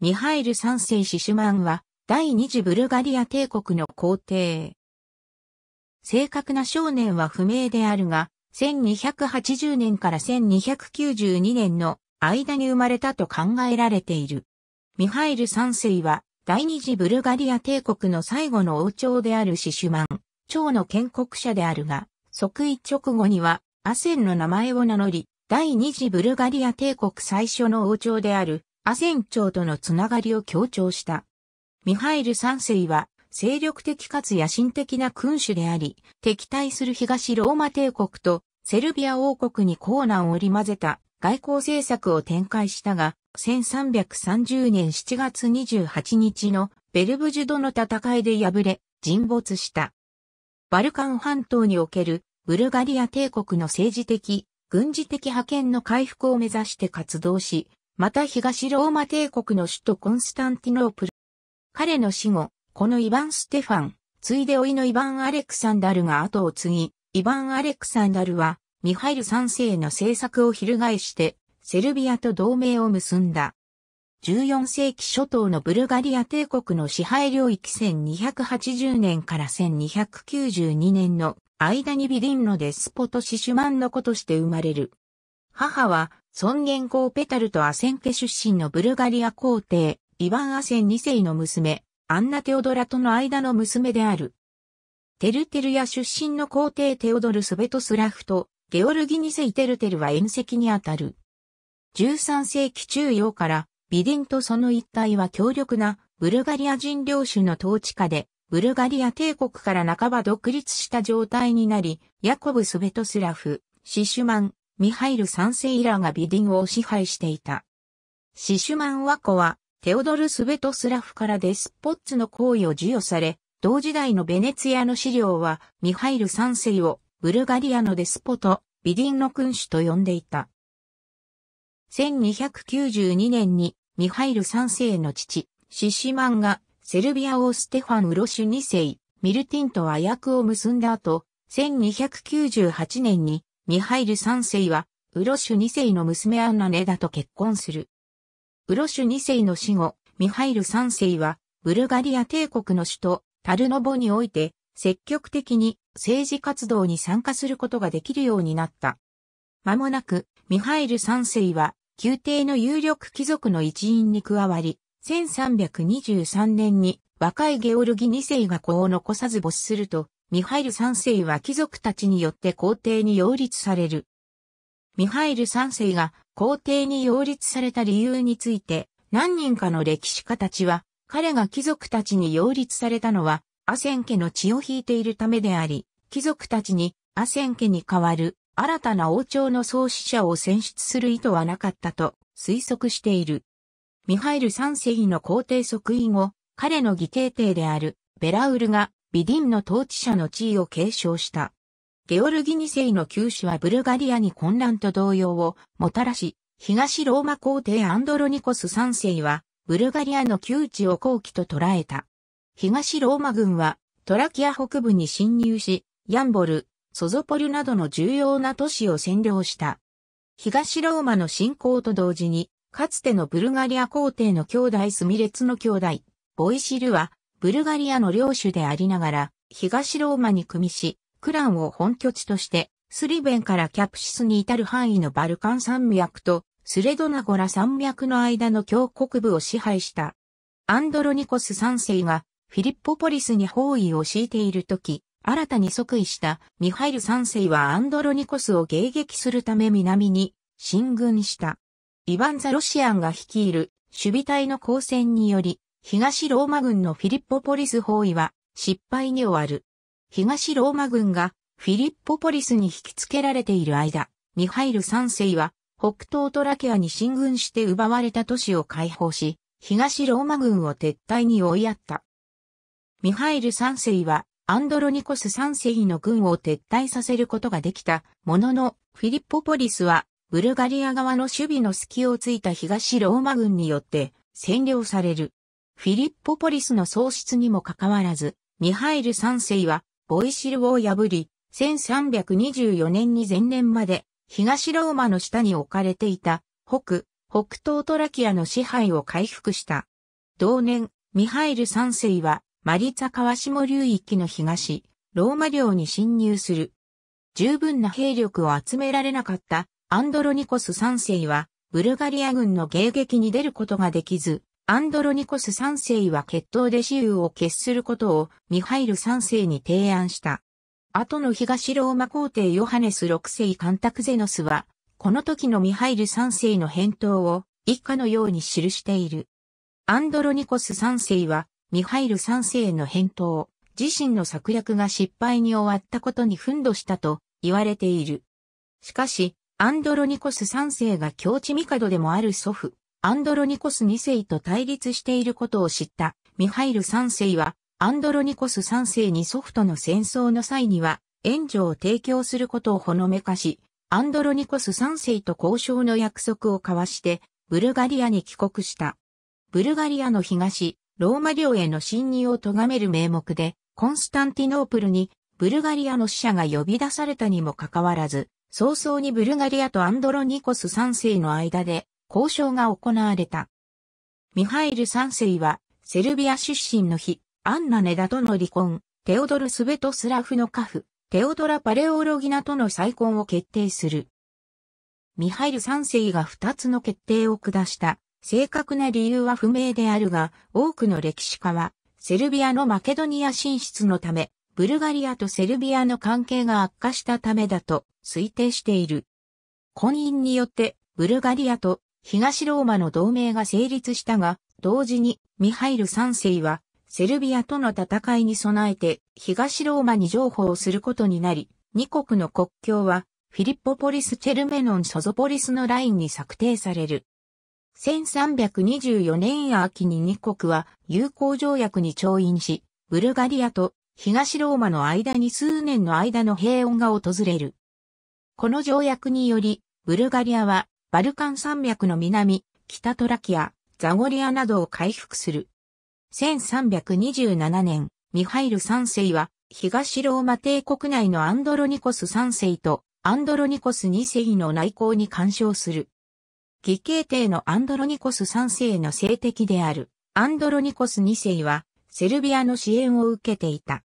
ミハイル三世シシュマンは、第二次ブルガリア帝国の皇帝。正確な少年は不明であるが、1280年から1292年の間に生まれたと考えられている。ミハイル三世は、第二次ブルガリア帝国の最後の王朝であるシシュマン、朝の建国者であるが、即位直後には、アセンの名前を名乗り、第二次ブルガリア帝国最初の王朝であるアセン朝とのつながりを強調した。ミハイル三世は、精力的かつ野心的な君主であり、敵対する東ローマ帝国とセルビア王国にコーナを織り混ぜた外交政策を展開したが、1330年7月28日のベルブジュドの戦いで敗れ、沈没した。バルカン半島におけるブルガリア帝国の政治的、軍事的派遣の回復を目指して活動し、また東ローマ帝国の首都コンスタンティノープル。彼の死後、このイヴァン・ステファン、ついで老いのイヴァン・アレクサンダルが後を継ぎ、イヴァン・アレクサンダルは、ミハイル3世の政策を翻して、セルビアと同盟を結んだ。14世紀初頭のブルガリア帝国の支配領域1280年から1292年の間にビディンのデスポト・シシュマンの子として生まれる。母は尊厳公ペタルとアセン家出身のブルガリア皇帝、イヴァン・アセン2世の娘、アンナ・テオドラとの間の娘である。テルテルや出身の皇帝テオドル・スベトスラフと、ゲオルギ2世テルテルは縁石にあたる。13世紀中央から、ビデンとその一帯は強力なブルガリア人領主の統治下で、ブルガリア帝国から半ば独立した状態になり、ヤコブ・スベトスラフ、シシュマン、ミハイル三世来がビディンを支配していた。シシュマンワコは、テオドル・スベトスラフからデスポッツの行為を授与され、同時代のベネツィアの資料は、ミハイル三世を、ブルガリアのデスポと、ビディンの君主と呼んでいた。1292年に、ミハイル三世の父、シシマンが、セルビア王ステファン・ウロシュ2世、ミルティンと和訳を結んだ後、1298年にミハイル三世は、ウロシュ二世の娘アンナネダと結婚する。ウロシュ二世の死後、ミハイル三世は、ブルガリア帝国の首都、タルノボにおいて、積極的に政治活動に参加することができるようになった。間もなく、ミハイル三世は、宮廷の有力貴族の一員に加わり、1323年に若いゲオルギ2世が子を残さず没すると、ミハイル三世は貴族たちによって皇帝に擁立される。ミハイル三世が皇帝に擁立された理由について、何人かの歴史家たちは、彼が貴族たちに擁立されたのは、アセン家の血を引いているためであり、貴族たちにアセン家に代わる新たな王朝の創始者を選出する意図はなかったと推測している。ミハイル三世の皇帝即位後、彼の義兄弟であるベラウルがビディンの統治者の地位を継承した。ゲオルギ2世の旧死はブルガリアに混乱と動揺をもたらし、東ローマ皇帝アンドロニコス3世は、ブルガリアの窮地を好機と捉えた。東ローマ軍は、トラキア北部に侵入し、ヤンボル、ソゾポリなどの重要な都市を占領した。東ローマの侵攻と同時に、かつてのブルガリア皇帝の兄弟スミレツの兄弟、ボイシルは、ブルガリアの領主でありながら、東ローマに組みし、クランを本拠地として、スリベンからキャプシスに至る範囲のバルカン山脈とスレドナゴラ山脈の間の峡谷部を支配した。アンドロニコス3世がフィリッポポリスに包囲を敷いているとき、新たに即位したミハイル3世はアンドロニコスを迎撃するため南に進軍した。イヴァン・ザ・ロシアンが率いる守備隊の交戦により、東ローマ軍のフィリッポポリス包囲は失敗に終わる。東ローマ軍がフィリッポポリスに引き付けられている間、ミハイル三世は北東トラケアに進軍して奪われた都市を解放し、東ローマ軍を撤退に追いやった。ミハイル三世はアンドロニコス三世の軍を撤退させることができたものの、フィリッポポリスはブルガリア側の守備の隙をついた東ローマ軍によって占領される。フィリッポポリスの喪失にもかかわらず、ミハイル三世は、ボイシルを破り、1324年に前年まで、東ローマの下に置かれていた、北、北東トラキアの支配を回復した。同年、ミハイル三世は、マリツァ川下流域の東、ローマ領に侵入する。十分な兵力を集められなかったアンドロニコス三世は、ブルガリア軍の迎撃に出ることができず、アンドロニコス三世は決闘で私有を決することをミハイル三世に提案した。後の東ローマ皇帝ヨハネス六世カンタクゼノスは、この時のミハイル三世の返答を以下のように記している。アンドロニコス三世は、ミハイル三世の返答自身の策略が失敗に終わったことに憤怒したと言われている。しかし、アンドロニコス三世が境地帝でもある祖父、アンドロニコス2世と対立していることを知ったミハイル3世はアンドロニコス3世に祖父との戦争の際には援助を提供することをほのめかし、アンドロニコス3世と交渉の約束を交わしてブルガリアに帰国した。ブルガリアの東、ローマ領への侵入を咎める名目で、コンスタンティノープルにブルガリアの死者が呼び出されたにもかかわらず、早々にブルガリアとアンドロニコス3世の間で交渉が行われた。ミハイル三世は、セルビア出身の日、アンナネダとの離婚、テオドル・スベトスラフの家父、テオドラ・パレオロギナとの再婚を決定する。ミハイル三世が二つの決定を下した。正確な理由は不明であるが、多くの歴史家は、セルビアのマケドニア進出のため、ブルガリアとセルビアの関係が悪化したためだと推定している。婚姻によって、ブルガリアと東ローマの同盟が成立したが、同時にミハイル三世はセルビアとの戦いに備えて東ローマに譲歩をすることになり、二国の国境はフィリッポポリス・チェルメノン・ソゾポリスのラインに策定される。1324年秋に二国は友好条約に調印し、ブルガリアと東ローマの間に数年の間の平穏が訪れる。この条約により、ブルガリアはバルカン山脈の南、北トラキア、ザゴリアなどを回復する。1327年、ミハイル3世は、東ローマ帝国内のアンドロニコス3世とアンドロニコス2世の内向に干渉する。義兄帝のアンドロニコス3世の政敵であるアンドロニコス2世はセルビアの支援を受けていた。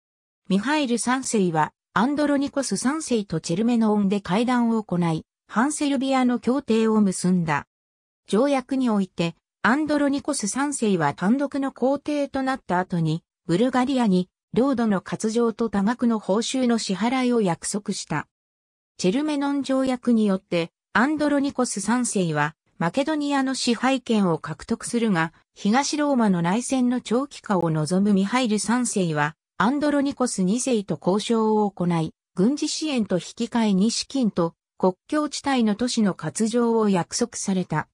ミハイル3世はアンドロニコス3世とチェルメノオンで会談を行い、ハンセルビアの協定を結んだ。条約において、アンドロニコス3世は単独の皇帝となった後に、ブルガリアに、領土の割譲と多額の報酬の支払いを約束した。チェルメノン条約によって、アンドロニコス3世は、マケドニアの支配権を獲得するが、東ローマの内戦の長期化を望むミハイル3世は、アンドロニコス2世と交渉を行い、軍事支援と引き換えに資金と国境地帯の都市の割譲を約束された。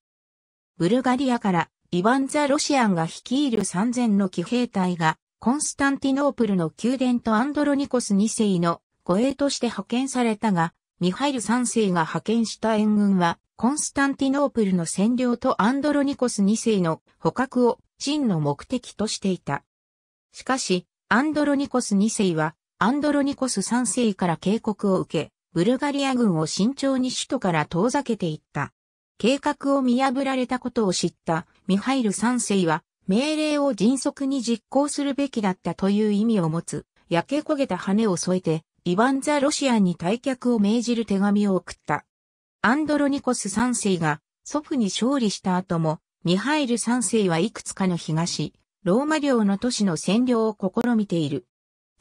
ブルガリアからイヴァン・ザ・ロシアンが率いる3000の騎兵隊が、コンスタンティノープルの宮殿とアンドロニコス2世の護衛として派遣されたが、ミハイル3世が派遣した援軍は、コンスタンティノープルの占領とアンドロニコス2世の捕獲を真の目的としていた。しかし、アンドロニコス2世は、アンドロニコス3世から警告を受け、ブルガリア軍を慎重に首都から遠ざけていった。計画を見破られたことを知ったミハイル三世は命令を迅速に実行するべきだったという意味を持つ焼け焦げた羽を添えてイワン・ザ・ロシアンに退却を命じる手紙を送った。アンドロニコス三世が祖父に勝利した後もミハイル三世はいくつかの東、ローマ領の都市の占領を試みている。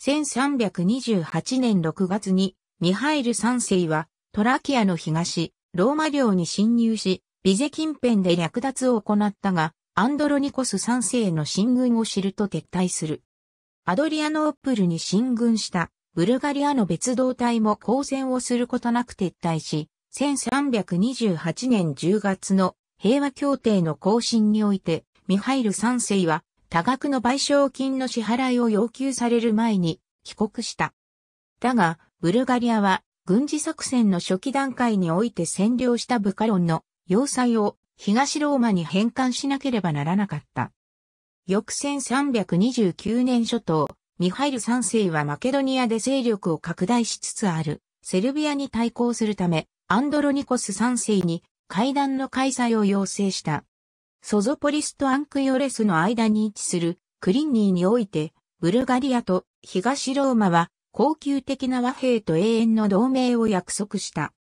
1328年6月にミハイル三世は、トラキアの東、ローマ領に侵入し、ビゼ近辺で略奪を行ったが、アンドロニコス三世への進軍を知ると撤退する。アドリアノープルに進軍したブルガリアの別動隊も交戦をすることなく撤退し、1328年10月の平和協定の更新において、ミハイル三世は多額の賠償金の支払いを要求される前に帰国した。だが、ブルガリアは軍事作戦の初期段階において占領したブカロンの要塞を東ローマに返還しなければならなかった。翌1329年初頭、ミハイル3世はマケドニアで勢力を拡大しつつあるセルビアに対抗するため、アンドロニコス3世に会談の開催を要請した。ソゾポリスとアンクヨレスの間に位置するクリンニーにおいて、ブルガリアと東ローマは恒久的な和平と永遠の同盟を約束した。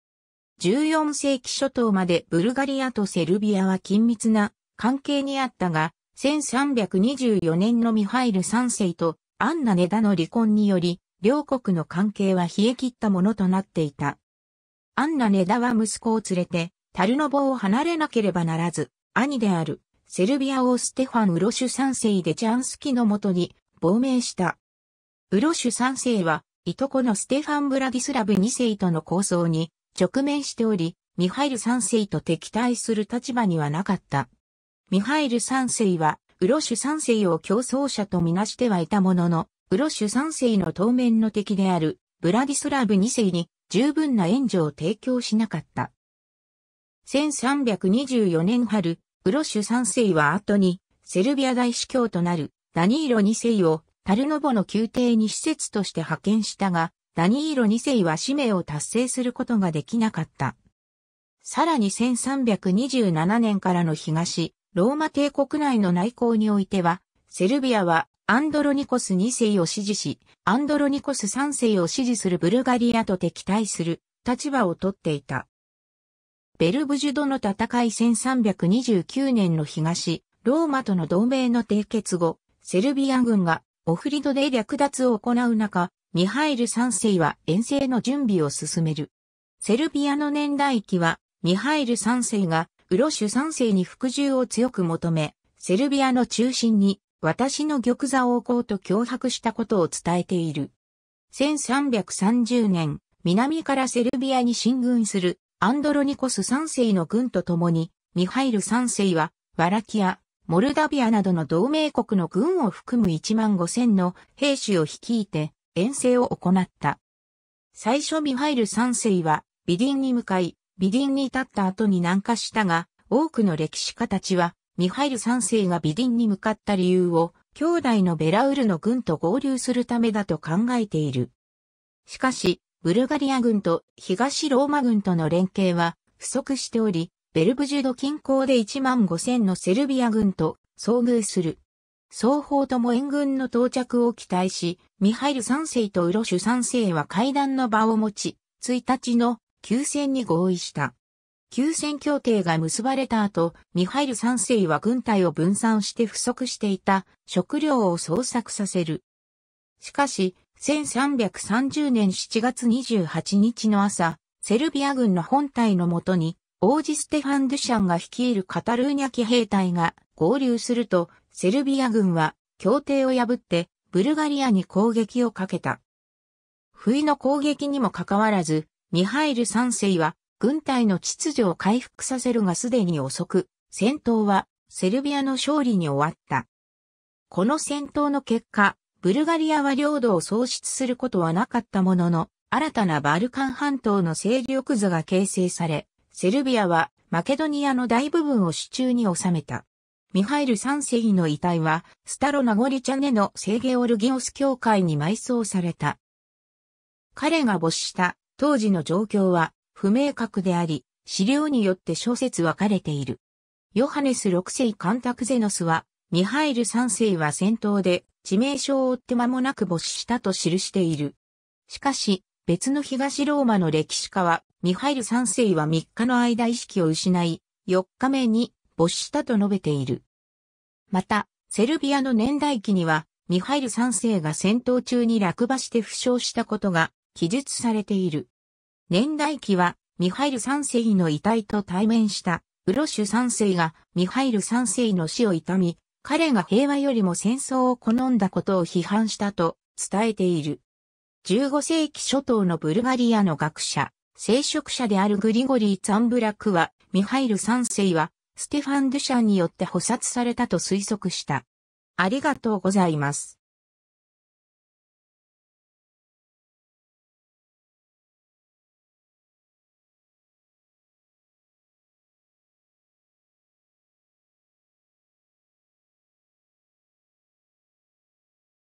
14世紀初頭までブルガリアとセルビアは緊密な関係にあったが、1324年のミハイル3世とアンナ・ネダの離婚により、両国の関係は冷え切ったものとなっていた。アンナ・ネダは息子を連れて、タルノボを離れなければならず、兄である、セルビア王ステファン・ウロシュ3世でチャンスキのもとに亡命した。ウロシュ三世は、いとこのステファン・ブラディスラブ二世との構想に直面しており、ミハイル三世と敵対する立場にはなかった。ミハイル三世は、ウロシュ三世を競争者とみなしてはいたものの、ウロシュ三世の当面の敵である、ブラディスラブ二世に十分な援助を提供しなかった。1324年春、ウロシュ三世は後に、セルビア大司教となるダニーロ二世をタルノボの宮廷に施設として派遣したが、ダニーロ2世は使命を達成することができなかった。さらに1327年からの東、ローマ帝国内の内向においては、セルビアはアンドロニコス2世を支持し、アンドロニコス3世を支持するブルガリアと敵対する立場をとっていた。ベルブジュドの戦い1329年の東、ローマとの同盟の締結後、セルビア軍がオフリドで略奪を行う中、ミハイル3世は遠征の準備を進める。セルビアの年代記は、ミハイル3世がウロシュ3世に服従を強く求め、セルビアの中心に私の玉座を置こうと脅迫したことを伝えている。1330年、南からセルビアに進軍するアンドロニコス3世の軍と共に、ミハイル3世は、ワラキア、モルダビアなどの同盟国の軍を含む1万5千の兵士を率いて遠征を行った。最初ミハイル3世は美林に向かい、美林に立った後に南下したが、多くの歴史家たちは、ミハイル3世が美林に向かった理由を、兄弟のベラウルの軍と合流するためだと考えている。しかし、ブルガリア軍と東ローマ軍との連携は不足しており、ベルブジュド近郊で1万5000のセルビア軍と遭遇する。双方とも援軍の到着を期待し、ミハイル3世とウロシュ3世は会談の場を持ち、1日の休戦に合意した。休戦協定が結ばれた後、ミハイル3世は軍隊を分散して不足していた食料を捜索させる。しかし、1330年7月28日の朝、セルビア軍の本隊のもとに王子ステファン・ドゥシャンが率いるカタルーニャ騎兵隊が合流すると、セルビア軍は協定を破ってブルガリアに攻撃をかけた。不意の攻撃にもかかわらず、ミハイル3世は軍隊の秩序を回復させるがすでに遅く、戦闘はセルビアの勝利に終わった。この戦闘の結果、ブルガリアは領土を喪失することはなかったものの、新たなバルカン半島の勢力図が形成され、セルビアはマケドニアの大部分を手中に収めた。ミハイル三世の遺体は、スタロナゴリチャネの聖ゲオルギオス教会に埋葬された。彼が没した当時の状況は不明確であり、資料によって小説分かれている。ヨハネス六世カンタクゼノスは、ミハイル三世は戦闘で致命傷を負って間もなく没したと記している。しかし、別の東ローマの歴史家は、ミハイル三世は3日の間意識を失い、4日目に没したと述べている。また、セルビアの年代記には、ミハイル三世が戦闘中に落馬して負傷したことが記述されている。年代記は、ミハイル三世の遺体と対面した、ウロシュ三世がミハイル三世の死を悼み、彼が平和よりも戦争を好んだことを批判したと伝えている。15世紀初頭のブルガリアの学者、聖職者であるグリゴリー・ツァンブラクは、ミハイル三世は、ステファン・ドゥシャンによって捕殺されたと推測した。ありがとうございます。